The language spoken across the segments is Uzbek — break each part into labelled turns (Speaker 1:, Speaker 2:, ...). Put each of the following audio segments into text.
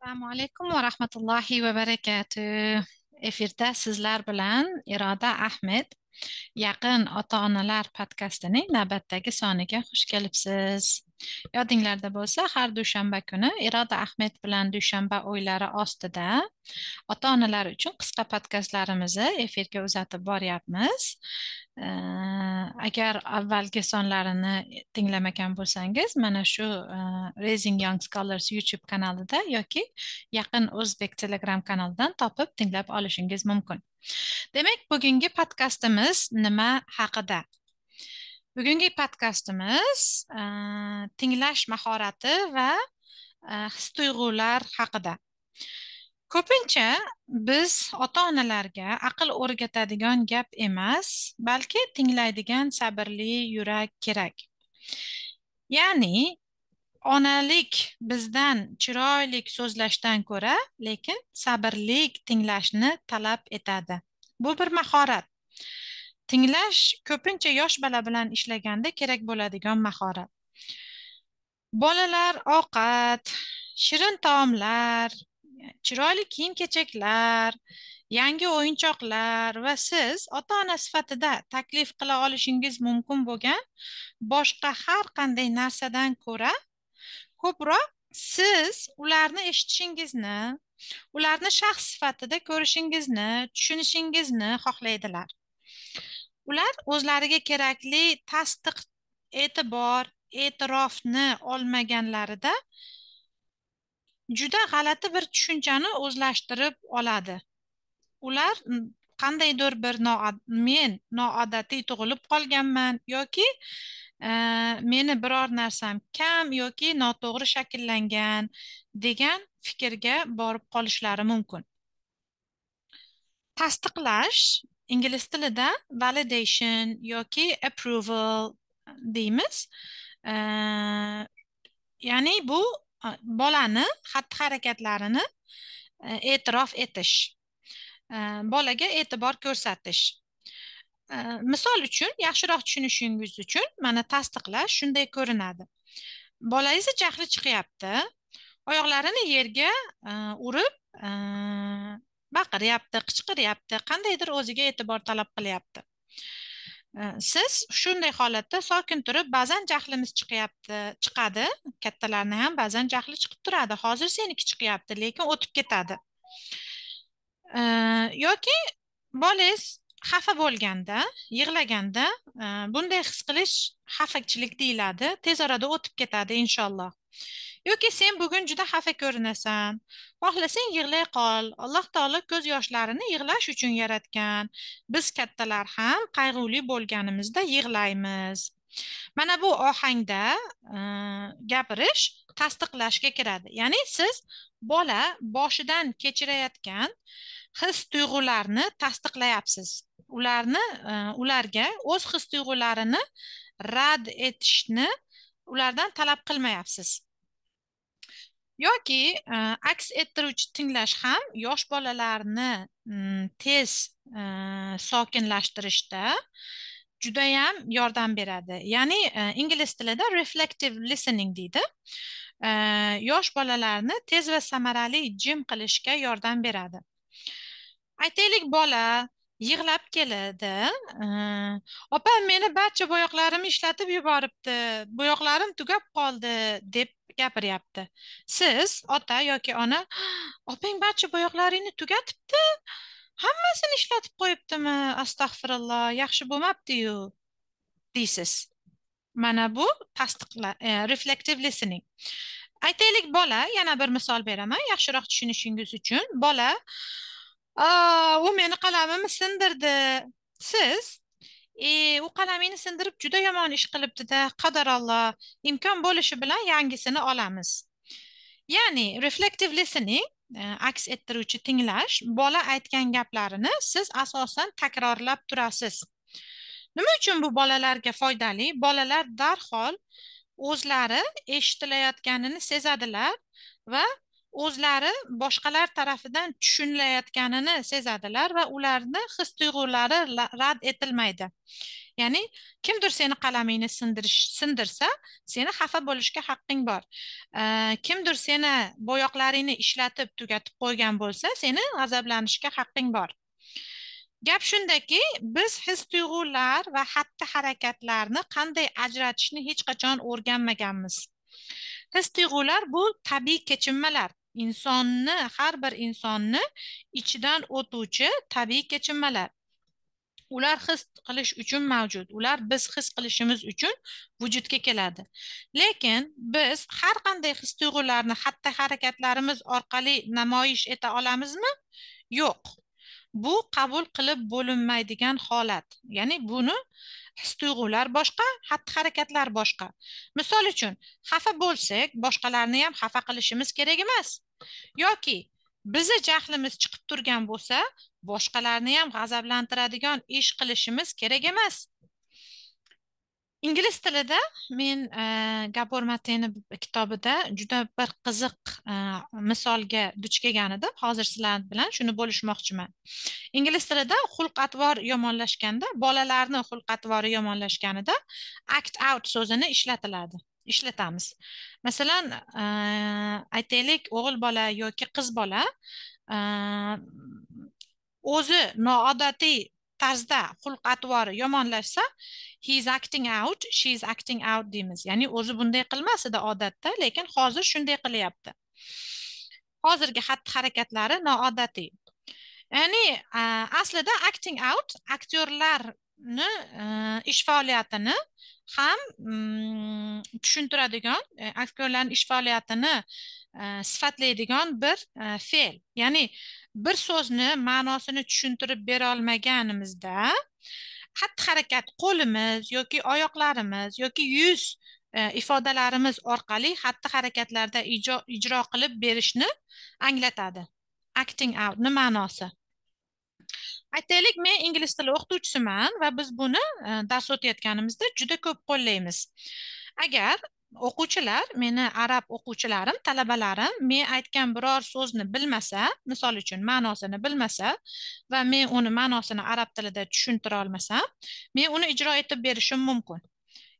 Speaker 1: assalomu alaykum va rahmatullohi va barakatuh efirda sizlar bilan iroda ahmed yaqin ota onalar podkastining navbatdagi soniga xush kelibsiz yodinglarda bo'lsa har dushanba kuni iroda ahmed bilan dushanba o'ylari ostida ota onalar uchun qisqa podkastlarimizni efirga uzatib boryapmiz agar avvalgi sonlarini tinglamagan bo'lsangiz mana shu e, raising young scholars youtube kanalida yoki yaqin o'zbek telegram kanalidan topib tinglab olishingiz mumkin demak bugungi podkastimiz nima haqida bugungi podkastimiz eh, tinglash mahorati va eh, his tuyg'ular haqida ko'pincha biz ota onalarga aql o'rgatadigan gap emas balki tinglaydigan sabrli yurak kerak ya'ni onalik bizdan chiroyli so'zlashdan ko'ra lekin sabrli tinglashni talab etadi bu bir mahorat Tinglash ko'pincha yosh bola bilan ishlaganda kerak bo'ladigan mahorat. Bolalar ovqat, shirin taomlar, chiroyli kiyim-kechaklar, yangi o'yinchoqlar va siz ota-ona sifatida taklif qila olishingiz mumkin bo'lgan boshqa har qanday narsadan ko'ra ko'proq siz ularni eshitishingizni, ularni shaxs sifatida ko'rishingizni, tushunishingizni xohlaydilar. ular o'zlariga kerakli tasdiq e'tibor e'tirofni olmaganlarida juda g'alati bir tushunchani o'zlashtirib oladi ular qandaydir bir noad men noodatiy tug'ilib qolganman yoki e, meni biror narsam kam yoki noto'g'ri shakllangan degan fikrga borib qolishlari mumkin tasdiqlash ingliz tilida validation yoki approval deymiz ya'ni bu bolani xatti harakatlarini e, e'tirof etish bolaga e'tibor ko'rsatish misol uchun yaxshiroq tushunishingiz uchun mana tasdiqlash shunday ko'rinadi bolangizni jahli chiqyapti oyoqlarini yerga e, urib e, baqiryapti qichqiryapti qandaydir o'ziga e'tibor talab qilyapti siz shunday holatda sokin turib ba'zan jahlimiz chiqyapti chiqadi kattalarni ham ba'zan jahli chiqib turadi hozir seniki chiqyapti lekin o'tib ketadi yoki bolangiz xafa bo'lganda yig'laganda e, bunday his qilish xafachilik deyiladi tez orada o'tib ketadi inshaalloh yoki sen bugun juda xafa ko'rinasan xohlasang yig'lay qol alloh taolo ko'z yoshlarini yig'lash uchun yaratgan biz kattalar ham qayg'uli bo'lganimizda yig'laymiz mana bu ohangda e, gapirish tasdiqlashga kiradi ya'ni siz bola boshidan kechirayotgan his tuyg'ularni tasdiqlayapsiz ularni e, ularga o'z his tuyg'ularini rad etishni ulardan talab qilmayapsiz yoki e, aks ettiruvchi tinglash ham yosh bolalarni mm, tez e, sokinlashtirishda judayam yordam beradi ya'ni e, ingliz tilida reflective listening deydi yosh bolalarni tez va samarali jim qilishga yordam beradi aytaylik bola yig'lab keladi opa meni barcha bo'yoqlarimni ishlatib yuboribdi bo'yoqlarim tugab qoldi deb gapiryapti siz ota yoki ona opang barcha bo'yoqlaringni tugatibdi hammasini ishlatib qo'yibdimi astag'firulloh yaxshi bo'lmabdiyu deysiz mana bu tasdiqla e, reflective listening aytaylik bola yana bir misol beraman yaxshiroq tushunishingiz uchun bola Aa, u meni qalamimni sindirdi. Siz? E, u qalamingni sindirib juda yomon ish qilibdida qadar alloh Imkon bo'lishi bilan yangisini olamiz. Ya'ni reflective listening e, aks ettiruvchi tinglash bola aytgan gaplarini siz asosan takrorlab turasiz. Nima uchun bu bolalarga foydali? Bolalar darhol o'zlari eshitilayotganini sezadilar va o'zlari boshqalar tarafidan tushunilayotganini sezadilar va ularni his tuyg'ulari rad etilmaydi ya'ni kimdir seni qalamingni sindirish sindirsa seni xafa bo'lishga haqqing bor kimdir seni bo'yoqlaringni ishlatib tugatib qo'ygan bo'lsa seni g'azablanishga haqqing bor gap shundaki biz his tuyg'ular va xatti harakatlarni qanday ajratishni hech qachon o'rganmaganmiz his tuyg'ular bu tabiiy kechinmalar insonni har bir insonni ichidan o'tuvchi tabiiy kechinmalar ular his qilish uchun mavjud ular biz his qilishimiz uchun vujudga keladi lekin biz har qanday his tuyg'ularni xatti harakatlarimiz orqali namoyish eta olamizmi yo'q bu qabul qilib bo'linmaydigan holat ya'ni buni his tuyg'ular boshqa xatti harakatlar boshqa misol uchun xafa bo'lsak boshqalarni ham xafa qilishimiz kerak emas yoki bizni jahlimiz chiqib turgan bo'lsa boshqalarni ham g'azablantiradigan ish qilishimiz kerak emas ingliz tilida men e, gabor mateni kitobida juda bir qiziq e, misolga duch kelgan edim hozir sizlar bilan shuni bo'lishmoqchiman ingliz tilida xulq atvor yomonlashganda bolalarni xulq atvori yomonlashganida act out so'zini ishlatiladi ishlatamiz masalan e, aytaylik o'g'il bola yoki qiz bola o'zi noodatiy tarzda xulq atvori yomonlashsa he is acting out she is acting out deymiz ya'ni o'zi bunday qilmas edi odatda lekin hozir shunday qilyapti hozirgi xatti harakatlari noodatiy ya'ni uh, aslida acting out aktyorlarni uh, ish faoliyatini ham mm, tushuntiradigan um, e, aktyorlarni ish faoliyatini uh, sifatlaydigan bir fe'l ya'ni bir so'zni ma'nosini tushuntirib bera olmaganimizda xatti harakat qo'limiz yoki oyoqlarimiz yoki yuz e, ifodalarimiz orqali xatti harakatlarda ijro qilib berishni anglatadi acting outni ma'nosi aytaylik men ingliz tili o'qituvchisiman va biz buni e, dars o'tayotganimizda juda ko'p qo'llaymiz agar o'quvchilar meni arab o'quvchilarim talabalarim men aytgan biror so'zni bilmasa misol uchun ma'nosini bilmasa va men uni ma'nosini arab tilida tushuntira olmasam men uni ijro etib berishim mumkin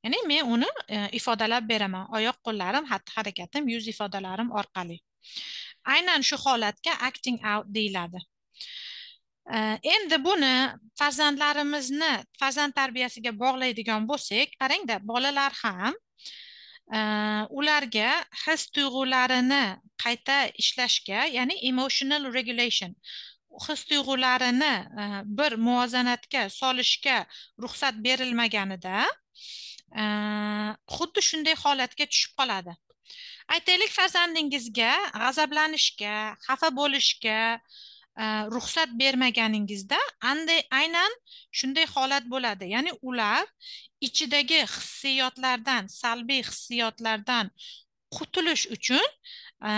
Speaker 1: ya'ni men uni e, ifodalab beraman oyoq qo'llarim xatti harakatim yuz ifodalarim orqali aynan shu holatga acting out deyiladi e, endi buni farzandlarimizni farzand tarbiyasiga bog'laydigan bo'lsak qarangda bolalar ham Э, ularga his tuyg'ularini qayta ishlashga ya'ni emotional regulation his tuyg'ularini e, bir muvozanatga solishga ruxsat berilmaganida e, xuddi shunday holatga tushib qoladi aytaylik farzandingizga g'azablanishga xafa bo'lishga E, ruxsat bermaganingizda anday aynan shunday holat bo'ladi ya'ni ular ichidagi hissiyotlardan salbiy hissiyotlardan qutulish uchun e,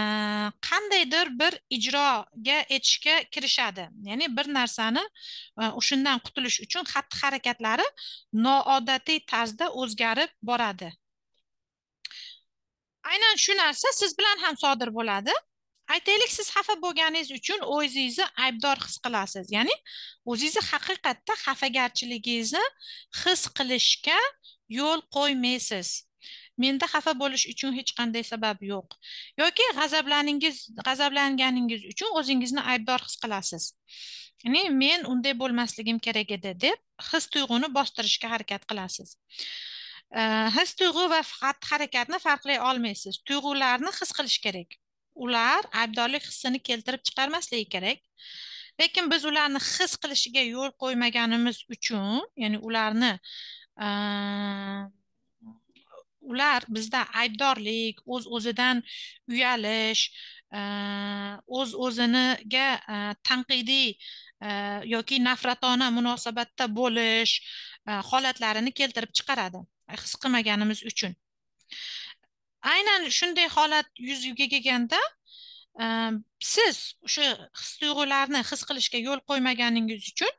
Speaker 1: qandaydir bir ijroga etishga kirishadi ya'ni bir narsani e, o'shandan qutulish uchun xatti harakatlari noodatiy tarzda o'zgarib boradi aynan shu narsa siz bilan ham sodir bo'ladi aytaylik siz xafa bo'lganingiz uchun o'zingizni aybdor his qilasiz ya'ni o'zingizni haqiqatda xafagarchiligingizni his qilishga yo'l qo'ymaysiz menda xafa bo'lish uchun hech qanday sabab yo'q yoki g'azablaningiz g'azablanganingiz uchun o'zingizni aybdor his qilasiz ya'ni men unday bo'lmasligim kerak edi deb his tuyg'uni bostirishga harakat qilasiz his tuyg'u va xatti harakatni farqlay olmaysiz tuyg'ularni his qilish kerak ular aybdorlik hissini keltirib chiqarmasligi kerak lekin biz ularni his qilishiga yo'l qo'ymaganimiz uchun ya'ni ularni ular bizda aybdorlik o'z o'zidan uyalish o'z o'ziniga tanqidiy yoki nafratona munosabatda bo'lish holatlarini keltirib chiqaradi his qilmaganimiz uchun aynan shunday holat yuzaga kelganda e, siz o'sha his tuyg'ularni his qilishga yo'l qo'ymaganingiz uchun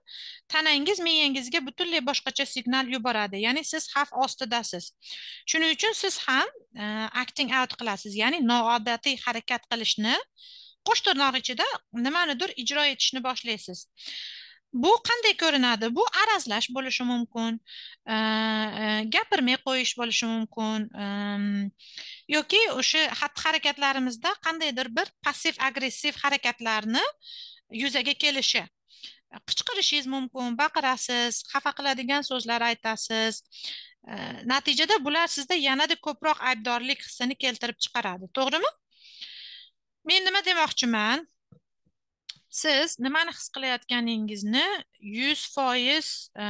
Speaker 1: tanangiz miyangizga butunlay boshqacha signal yuboradi ya'ni siz xavf ostidasiz shuning uchun siz ham e, acting out qilasiz ya'ni noodatiy harakat qilishni qo'sh tirnoq ichida nimanidir ijro etishni boshlaysiz bu qanday ko'rinadi bu arazlash bo'lishi mumkin gapirmay qo'yish bo'lishi mumkin yoki o'sha xatti harakatlarimizda qandaydir bir passiv agressiv harakatlarni yuzaga kelishi qichqirishingiz mumkin baqirasiz xafa qiladigan so'zlar aytasiz natijada bular sizda yanada ko'proq aybdorlik hissini keltirib chiqaradi to'g'rimi men nima demoqchiman siz nimani his qilayotganingizni yuz foiz e,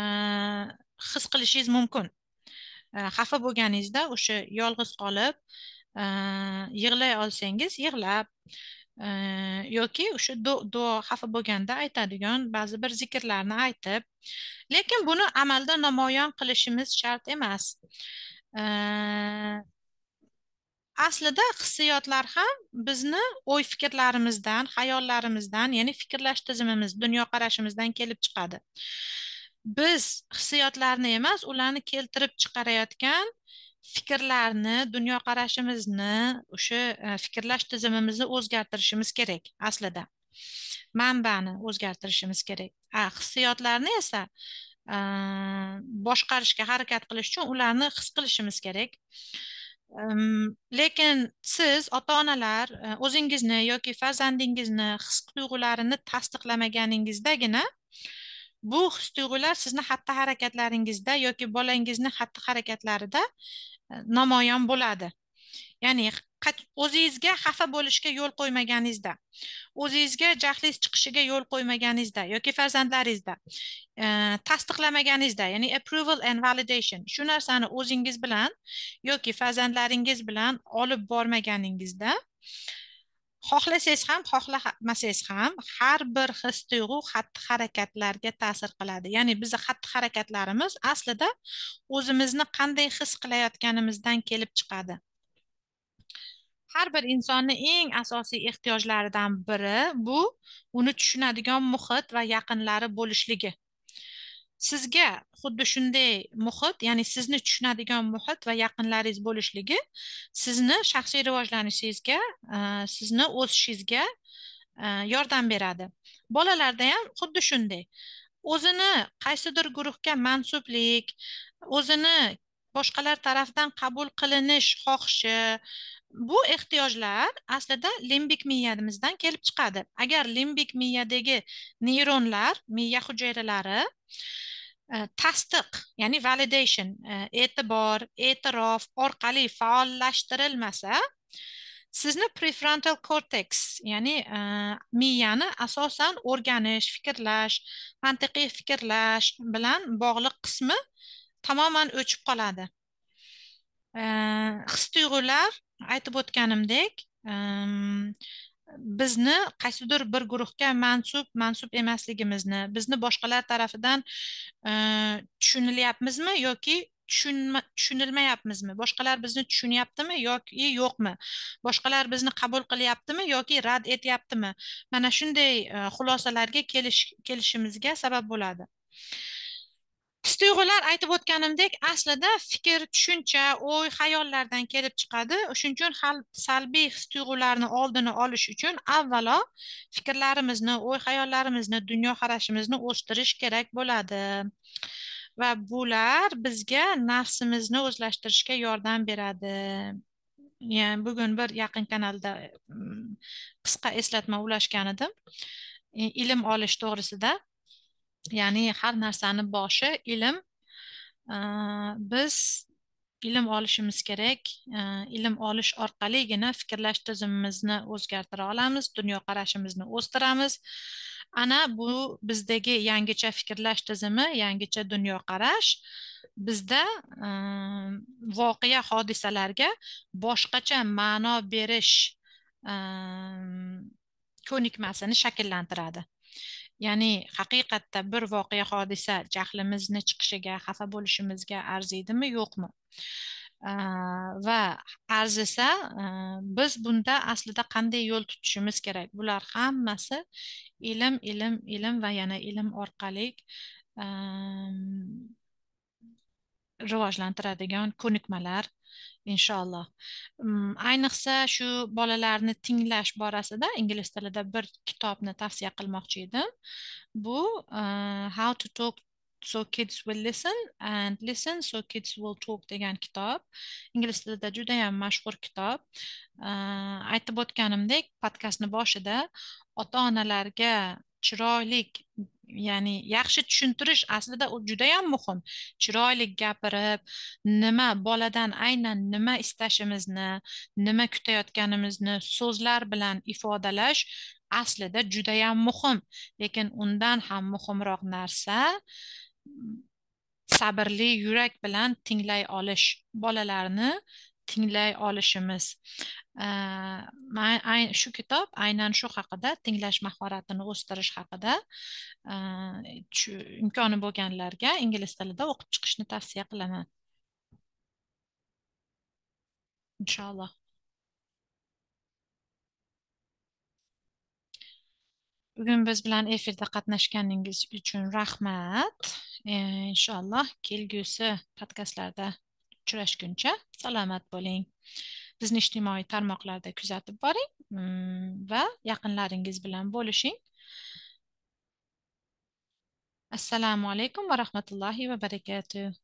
Speaker 1: his qilishingiz mumkin e, xafa bo'lganingizda o'sha yolg'iz qolib e, yig'lay olsangiz yig'lab yoki o'sha duo xafa bo'lganda aytadigan ba'zi bir zikrlarni aytib lekin buni amalda namoyon qilishimiz shart emas aslida hissiyotlar ham bizni o'y fikrlarimizdan hayollarimizdan ya'ni fikrlash tizimimiz dunyoqarashimizdan kelib chiqadi biz hissiyotlarni emas ularni keltirib chiqarayotgan fikrlarni dunyoqarashimizni o'sha e, fikrlash tizimimizni o'zgartirishimiz kerak aslida manbani o'zgartirishimiz kerak a hissiyotlarni esa e, boshqarishga harakat qilish uchun ularni his qilishimiz kerak lekin siz ota onalar e, o'zingizni yoki farzandingizni his tuyg'ularini tasdiqlamaganingizdagina bu his tuyg'ular sizni xatti harakatlaringizda yoki bolangizni xatti harakatlarida e, namoyon bo'ladi ya'ni o'zingizga xafa bo'lishga yo'l qo'ymaganingizda o'zingizga jahlingiz chiqishiga yo'l qo'ymaganingizda yoki farzandlaringizda e, tasdiqlamaganingizda ya'ni approval and validation shu narsani o'zingiz bilan yoki farzandlaringiz bilan olib bormaganingizda xohlasangiz ham xohlamasangiz ham har bir his tuyg'u xatti harakatlarga ta'sir qiladi ya'ni bizni xatti harakatlarimiz aslida o'zimizni qanday his qilayotganimizdan kelib chiqadi har bir insonni eng asosiy ehtiyojlaridan biri bu uni tushunadigan muhit va yaqinlari bo'lishligi sizga xuddi shunday muhit ya'ni sizni tushunadigan muhit va yaqinlaringiz bo'lishligi sizni shaxsiy rivojlanishingizga e, sizni o'sishingizga e, yordam beradi bolalarda ham xuddi shunday o'zini qaysidir guruhga mansublik o'zini boshqalar tarafidan qabul qilinish xohishi bu ehtiyojlar aslida limbik miyamizdan kelib chiqadi agar limbik miyadagi neyronlar miya hujayralari e, tasdiq ya'ni validation e, e'tibor e'tirof orqali faollashtirilmasa sizni prefrontal cortex ya'ni uh, miyani asosan o'rganish fikrlash mantiqiy fikrlash bilan bog'liq qismi tamoman o'chib qoladi uh, his tuyg'ular aytib o'tganimdek bizni qaysidir bir guruhga mansub mansub emasligimizni bizni boshqalar tarafidan e, tushunilyapmizmi yoki tushunilmayapmizmi boshqalar bizni tushunyaptimi yoki yo'qmi boshqalar bizni qabul qilyaptimi yoki rad etyaptimi mana shunday e, xulosalarga kelishimizga sabab bo'ladi his tuyg'ular aytib o'tganimdek aslida fikr tushuncha o'y xayollardan kelib chiqadi shuning uchun salbiy his tuyg'ularni oldini olish uchun avvalo fikrlarimizni o'y xayollarimizni dunyoqarashimizni o'stirish kerak bo'ladi va bular bizga nafsimizni o'zlashtirishga yordam beradi yani bugun bir yaqin kanalda mm, qisqa eslatma ulashgan edim ilm olish to'g'risida ya'ni har narsani boshi ilm biz ilm olishimiz kerak ilm olish orqaligina fikrlash tizimimizni o'zgartira olamiz dunyoqarashimizni o'stiramiz ana bu bizdagi yangicha fikrlash tizimi yangicha dunyoqarash bizda voqea hodisalarga boshqacha ma'no berish ko'nikmasini shakllantiradi ya'ni haqiqatda bir voqea hodisa jahlimizni chiqishiga xafa bo'lishimizga arziydimi yo'qmi va arzisa biz bunda aslida qanday yo'l tutishimiz kerak bular hammasi ilm ilm ilm va yana ilm orqali rivojlantiradigan ko'nikmalar inshaalloh mm, ayniqsa shu bolalarni tinglash borasida ingliz tilida bir kitobni tavsiya qilmoqchi edim bu uh, how to talk so kids will listen and listen so kids will talk degan kitob ingliz tilida juda yam mashhur kitob uh, aytib o'tganimdek podkastni boshida ota onalarga chiroyli ya'ni yaxshi tushuntirish aslida u judayam muhim chiroyli gapirib nima boladan aynan nima istashimizni nima kutayotganimizni so'zlar bilan ifodalash aslida judayam muhim lekin undan ham muhimroq narsa sabrli yurak bilan tinglay olish bolalarni tinglay olishimiz shu kitob aynan shu haqida tinglash mahoratini o'stirish haqida imkoni bo'lganlarga ingliz tilida o'qib chiqishni tavsiya qilaman inshaalloh bugun biz bilan efirda qatnashganingiz uchun rahmat inshaalloh э, kelgusi podkastlarda uchrashguncha salomat bo'ling bizni ijtimoiy tarmoqlarda kuzatib boring mm, va yaqinlaringiz bilan bo'lishing assalomu alaykum va rahmatullohi va barakatuh